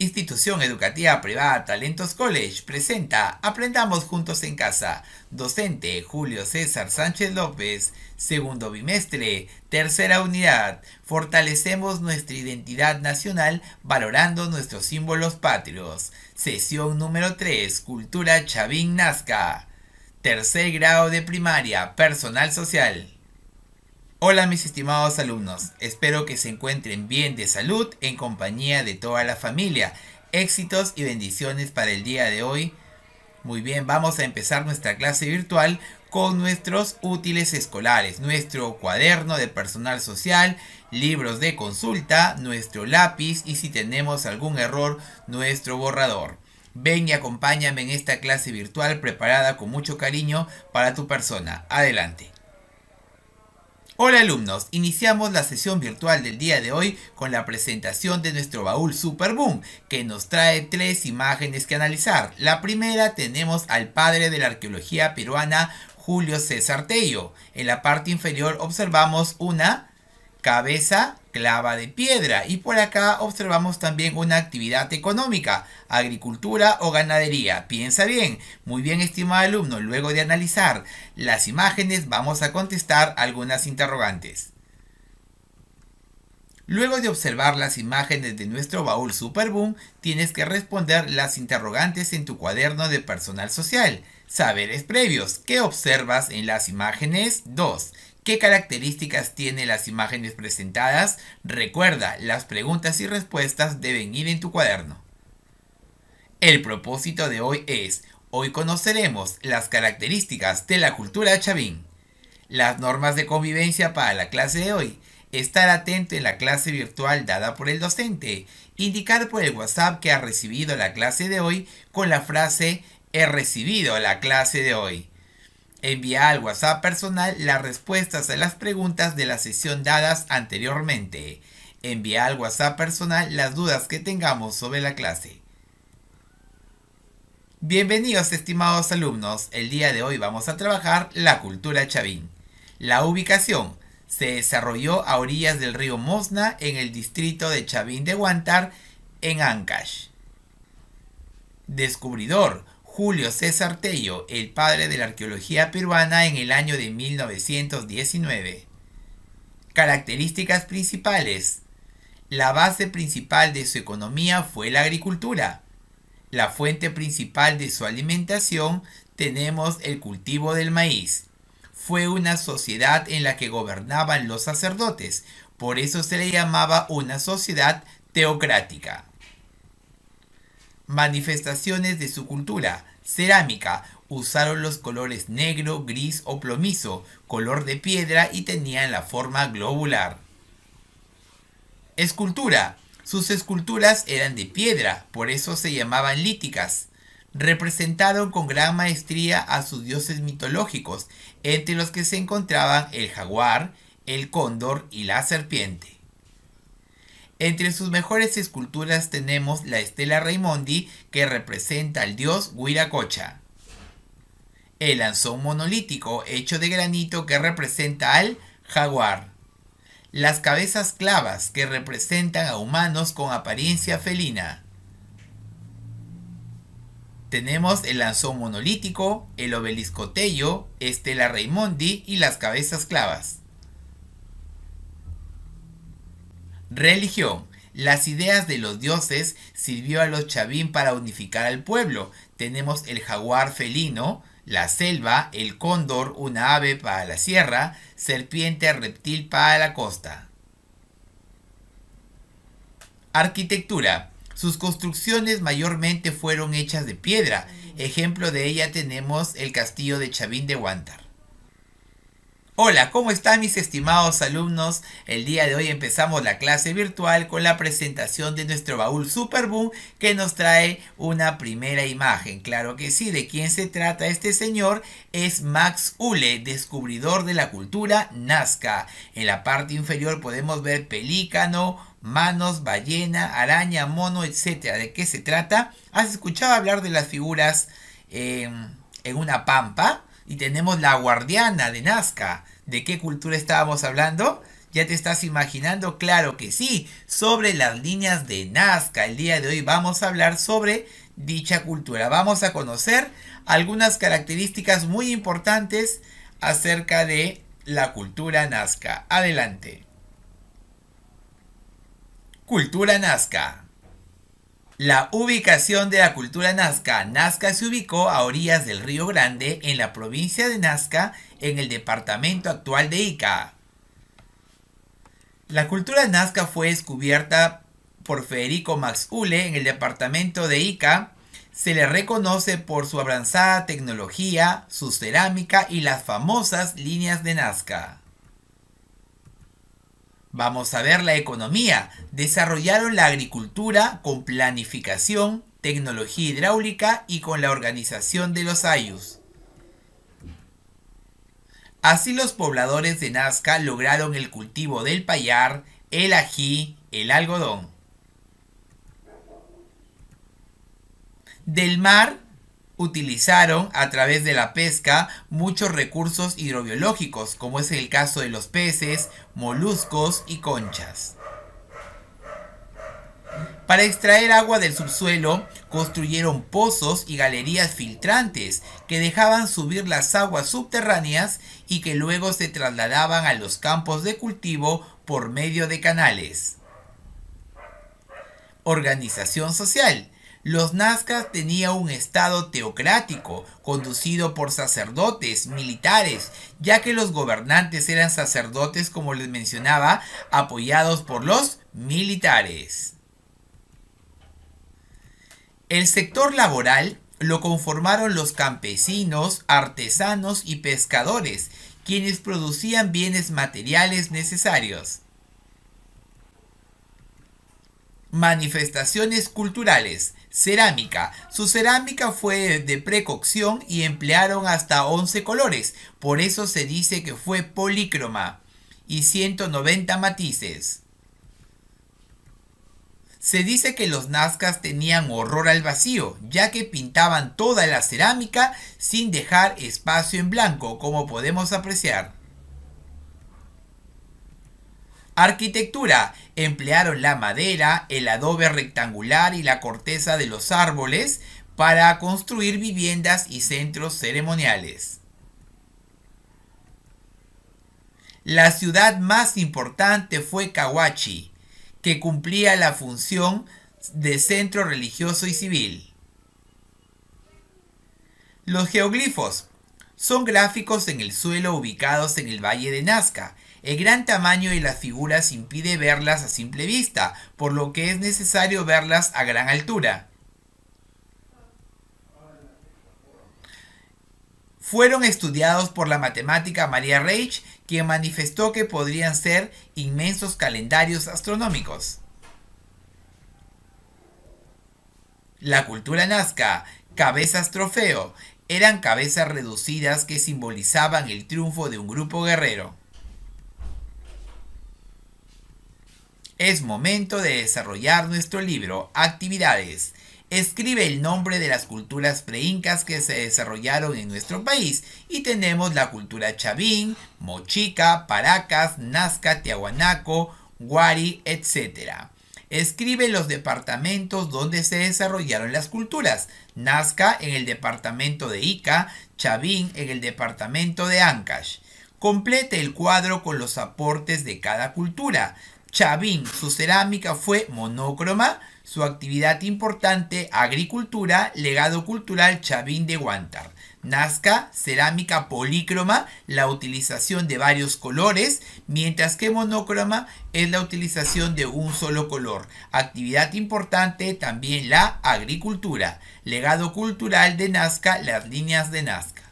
Institución Educativa Privada Talentos College presenta Aprendamos Juntos en Casa. Docente Julio César Sánchez López. Segundo bimestre. Tercera unidad. Fortalecemos nuestra identidad nacional valorando nuestros símbolos patrios. Sesión número 3. Cultura Chavín Nazca. Tercer grado de primaria. Personal social. Hola mis estimados alumnos, espero que se encuentren bien de salud en compañía de toda la familia. Éxitos y bendiciones para el día de hoy. Muy bien, vamos a empezar nuestra clase virtual con nuestros útiles escolares, nuestro cuaderno de personal social, libros de consulta, nuestro lápiz y si tenemos algún error, nuestro borrador. Ven y acompáñame en esta clase virtual preparada con mucho cariño para tu persona. Adelante. Hola alumnos, iniciamos la sesión virtual del día de hoy con la presentación de nuestro baúl Super Boom, que nos trae tres imágenes que analizar. La primera tenemos al padre de la arqueología peruana, Julio César Tello. En la parte inferior observamos una cabeza clava de piedra. Y por acá observamos también una actividad económica, agricultura o ganadería. Piensa bien. Muy bien, estimado alumno. Luego de analizar las imágenes, vamos a contestar algunas interrogantes. Luego de observar las imágenes de nuestro baúl Superboom, tienes que responder las interrogantes en tu cuaderno de personal social. Saberes previos. ¿Qué observas en las imágenes? 2. ¿Qué características tienen las imágenes presentadas? Recuerda, las preguntas y respuestas deben ir en tu cuaderno. El propósito de hoy es, hoy conoceremos las características de la cultura chavín, las normas de convivencia para la clase de hoy, estar atento en la clase virtual dada por el docente, indicar por el WhatsApp que ha recibido la clase de hoy con la frase he recibido la clase de hoy Envía al WhatsApp personal las respuestas a las preguntas de la sesión dadas anteriormente. Envía al WhatsApp personal las dudas que tengamos sobre la clase. Bienvenidos estimados alumnos, el día de hoy vamos a trabajar la cultura chavín. La ubicación se desarrolló a orillas del río Mosna en el distrito de Chavín de Guantar en Ancash. Descubridor Julio César Tello, el padre de la arqueología peruana en el año de 1919. Características principales. La base principal de su economía fue la agricultura. La fuente principal de su alimentación tenemos el cultivo del maíz. Fue una sociedad en la que gobernaban los sacerdotes, por eso se le llamaba una sociedad teocrática manifestaciones de su cultura. Cerámica. Usaron los colores negro, gris o plomizo, color de piedra y tenían la forma globular. Escultura. Sus esculturas eran de piedra, por eso se llamaban líticas. Representaron con gran maestría a sus dioses mitológicos, entre los que se encontraban el jaguar, el cóndor y la serpiente. Entre sus mejores esculturas tenemos la Estela Raimondi, que representa al dios Huiracocha. El lanzón monolítico hecho de granito que representa al jaguar. Las cabezas clavas que representan a humanos con apariencia felina. Tenemos el lanzón monolítico, el obelisco Estela Raimondi y las cabezas clavas. Religión. Las ideas de los dioses sirvió a los chavín para unificar al pueblo. Tenemos el jaguar felino, la selva, el cóndor, una ave para la sierra, serpiente, reptil para la costa. Arquitectura. Sus construcciones mayormente fueron hechas de piedra. Ejemplo de ella tenemos el castillo de Chavín de Huántar. Hola, ¿cómo están mis estimados alumnos? El día de hoy empezamos la clase virtual con la presentación de nuestro baúl Superboom que nos trae una primera imagen. Claro que sí, de quién se trata este señor es Max Ule, descubridor de la cultura Nazca. En la parte inferior podemos ver pelícano, manos, ballena, araña, mono, etc. ¿De qué se trata? ¿Has escuchado hablar de las figuras eh, en una pampa? y tenemos la guardiana de Nazca. ¿De qué cultura estábamos hablando? ¿Ya te estás imaginando? Claro que sí, sobre las líneas de Nazca. El día de hoy vamos a hablar sobre dicha cultura. Vamos a conocer algunas características muy importantes acerca de la cultura Nazca. Adelante. Cultura Nazca. La ubicación de la cultura nazca. Nazca se ubicó a orillas del Río Grande en la provincia de Nazca, en el departamento actual de Ica. La cultura nazca fue descubierta por Federico Max en el departamento de Ica. Se le reconoce por su avanzada tecnología, su cerámica y las famosas líneas de Nazca. Vamos a ver la economía. Desarrollaron la agricultura con planificación, tecnología hidráulica y con la organización de los ayus. Así los pobladores de Nazca lograron el cultivo del payar, el ají, el algodón. Del mar utilizaron a través de la pesca muchos recursos hidrobiológicos, como es el caso de los peces, moluscos y conchas. Para extraer agua del subsuelo, construyeron pozos y galerías filtrantes que dejaban subir las aguas subterráneas y que luego se trasladaban a los campos de cultivo por medio de canales. Organización social los Nazcas tenían un estado teocrático, conducido por sacerdotes, militares, ya que los gobernantes eran sacerdotes, como les mencionaba, apoyados por los militares. El sector laboral lo conformaron los campesinos, artesanos y pescadores, quienes producían bienes materiales necesarios. Manifestaciones culturales. Cerámica. Su cerámica fue de precocción y emplearon hasta 11 colores, por eso se dice que fue polícroma y 190 matices. Se dice que los nazcas tenían horror al vacío, ya que pintaban toda la cerámica sin dejar espacio en blanco, como podemos apreciar. Arquitectura. Emplearon la madera, el adobe rectangular y la corteza de los árboles para construir viviendas y centros ceremoniales. La ciudad más importante fue Kawachi, que cumplía la función de centro religioso y civil. Los geoglifos son gráficos en el suelo ubicados en el Valle de Nazca, el gran tamaño y las figuras impide verlas a simple vista, por lo que es necesario verlas a gran altura. Fueron estudiados por la matemática María Reich, quien manifestó que podrían ser inmensos calendarios astronómicos. La cultura nazca, cabezas trofeo, eran cabezas reducidas que simbolizaban el triunfo de un grupo guerrero. Es momento de desarrollar nuestro libro Actividades. Escribe el nombre de las culturas preincas que se desarrollaron en nuestro país y tenemos la cultura Chavín, Mochica, Paracas, Nazca, Tiahuanaco, Guari, etc. Escribe los departamentos donde se desarrollaron las culturas. Nazca en el departamento de Ica, Chavín en el departamento de Ancash. Complete el cuadro con los aportes de cada cultura. Chavín, su cerámica fue monócroma, su actividad importante, agricultura, legado cultural Chavín de Huántar. Nazca, cerámica polícroma, la utilización de varios colores, mientras que monócroma es la utilización de un solo color. Actividad importante también la agricultura. Legado cultural de Nazca, las líneas de Nazca.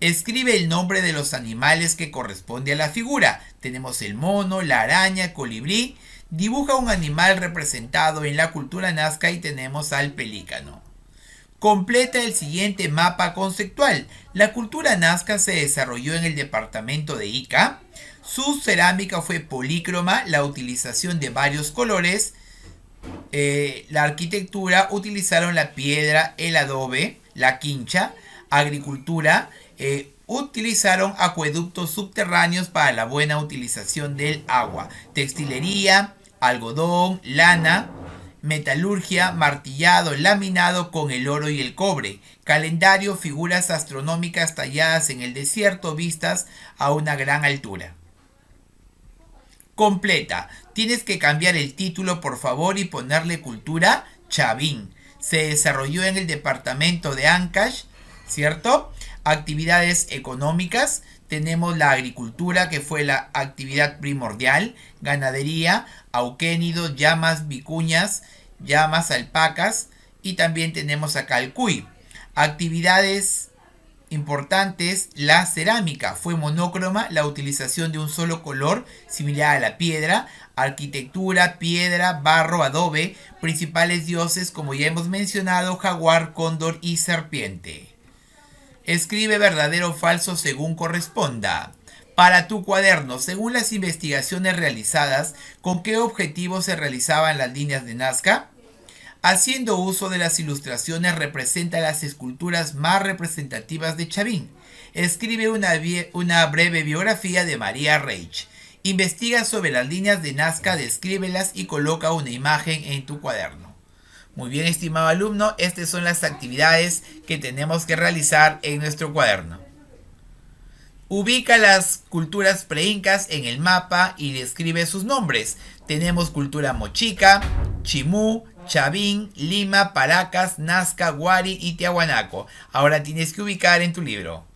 Escribe el nombre de los animales que corresponde a la figura. Tenemos el mono, la araña, colibrí. Dibuja un animal representado en la cultura nazca y tenemos al pelícano. Completa el siguiente mapa conceptual. La cultura nazca se desarrolló en el departamento de Ica. Su cerámica fue polícroma, la utilización de varios colores. Eh, la arquitectura utilizaron la piedra, el adobe, la quincha, agricultura, eh, utilizaron acueductos subterráneos para la buena utilización del agua, textilería, algodón, lana, metalurgia, martillado, laminado con el oro y el cobre, calendario, figuras astronómicas talladas en el desierto vistas a una gran altura. Completa. Tienes que cambiar el título por favor y ponerle cultura Chavín. Se desarrolló en el departamento de Ancash, ¿cierto? actividades económicas, tenemos la agricultura, que fue la actividad primordial, ganadería, auquénido, llamas, vicuñas, llamas, alpacas, y también tenemos acá el cuy. Actividades importantes, la cerámica, fue monócroma, la utilización de un solo color, similar a la piedra, arquitectura, piedra, barro, adobe, principales dioses, como ya hemos mencionado, jaguar, cóndor y serpiente. Escribe verdadero o falso según corresponda. Para tu cuaderno, según las investigaciones realizadas, ¿con qué objetivo se realizaban las líneas de Nazca? Haciendo uso de las ilustraciones representa las esculturas más representativas de Chavín. Escribe una, una breve biografía de María Reich. Investiga sobre las líneas de Nazca, descríbelas y coloca una imagen en tu cuaderno. Muy bien, estimado alumno, estas son las actividades que tenemos que realizar en nuestro cuaderno. Ubica las culturas preincas en el mapa y describe sus nombres. Tenemos cultura mochica, chimú, chavín, lima, paracas, nazca, guari y tiahuanaco. Ahora tienes que ubicar en tu libro.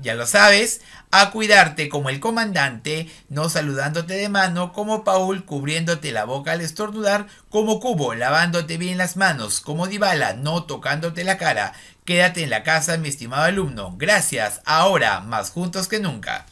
Ya lo sabes, a cuidarte como el comandante, no saludándote de mano como Paul, cubriéndote la boca al estornudar como Cubo, lavándote bien las manos como Dibala, no tocándote la cara. Quédate en la casa, mi estimado alumno. Gracias, ahora más juntos que nunca.